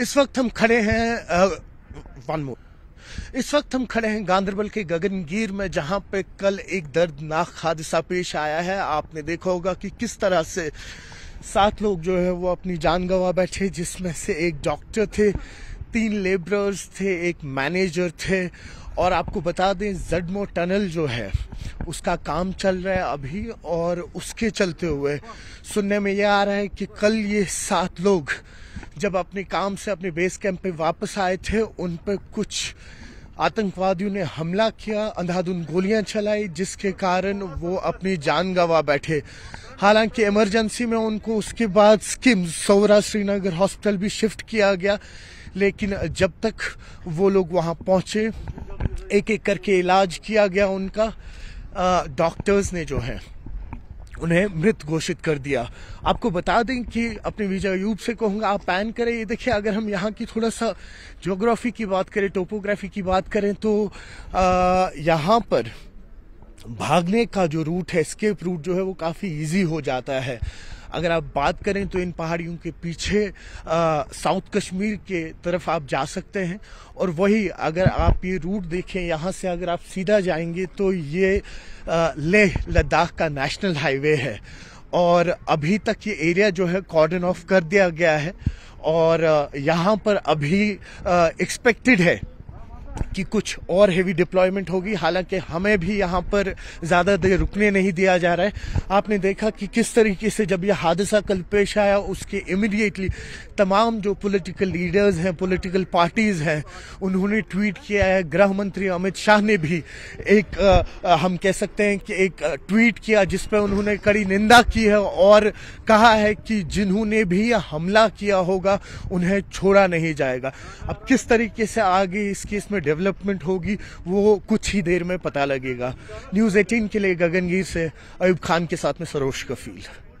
इस वक्त हम खड़े हैं वन मोर इस वक्त हम खड़े हैं गांधरबल के गगनगीर में जहां पे कल एक दर्दनाक हादसा पेश आया है आपने देखा होगा कि किस तरह से सात लोग जो है वो अपनी जान गंवा बैठे जिसमें से एक डॉक्टर थे तीन लेबरर्स थे एक मैनेजर थे और आपको बता दें जडमो टनल जो है उसका काम चल रहा है अभी और उसके चलते हुए सुनने में यह आ रहा है कि कल ये सात लोग जब अपने काम से अपने बेस कैंप पे वापस आए थे उन पर कुछ आतंकवादियों ने हमला किया अंधाधुन गोलियां चलाई जिसके कारण वो अपनी जान गंवा बैठे हालांकि इमरजेंसी में उनको उसके बाद स्किम सौरा श्रीनगर हॉस्पिटल भी शिफ्ट किया गया लेकिन जब तक वो लोग वहां पहुंचे एक एक करके इलाज किया गया उनका डॉक्टर्स ने जो है उन्हें मृत घोषित कर दिया आपको बता दें कि अपने विजय यूब से कहूंगा आप पैन करें ये देखिए अगर हम यहाँ की थोड़ा सा जोग्राफी की बात करें टोपोग्राफी की बात करें तो यहाँ पर भागने का जो रूट है स्केप रूट जो है वो काफ़ी इजी हो जाता है अगर आप बात करें तो इन पहाड़ियों के पीछे साउथ कश्मीर के तरफ आप जा सकते हैं और वही अगर आप ये रूट देखें यहाँ से अगर आप सीधा जाएंगे तो ये लेह लद्दाख का नेशनल हाईवे है और अभी तक ये एरिया जो है कॉर्डन ऑफ कर दिया गया है और यहाँ पर अभी एक्सपेक्टेड है कि कुछ और हैवी डिप्लॉयमेंट होगी हालांकि हमें भी यहाँ पर ज़्यादा देर रुकने नहीं दिया जा रहा है आपने देखा कि किस तरीके से जब यह हादसा कल पेश आया उसके इमिडिएटली तमाम जो पॉलिटिकल लीडर्स हैं पॉलिटिकल पार्टीज़ हैं उन्होंने ट्वीट किया है गृह मंत्री अमित शाह ने भी एक आ, हम कह सकते हैं कि एक ट्वीट किया जिस पर उन्होंने कड़ी निंदा की है और कहा है कि जिन्होंने भी हमला किया होगा उन्हें छोड़ा नहीं जाएगा अब किस तरीके से आगे इस केस में डेवलप डेवलपमेंट होगी वो कुछ ही देर में पता लगेगा न्यूज़ एटीन के लिए गगनगीर से अयूब खान के साथ में सरोश कफील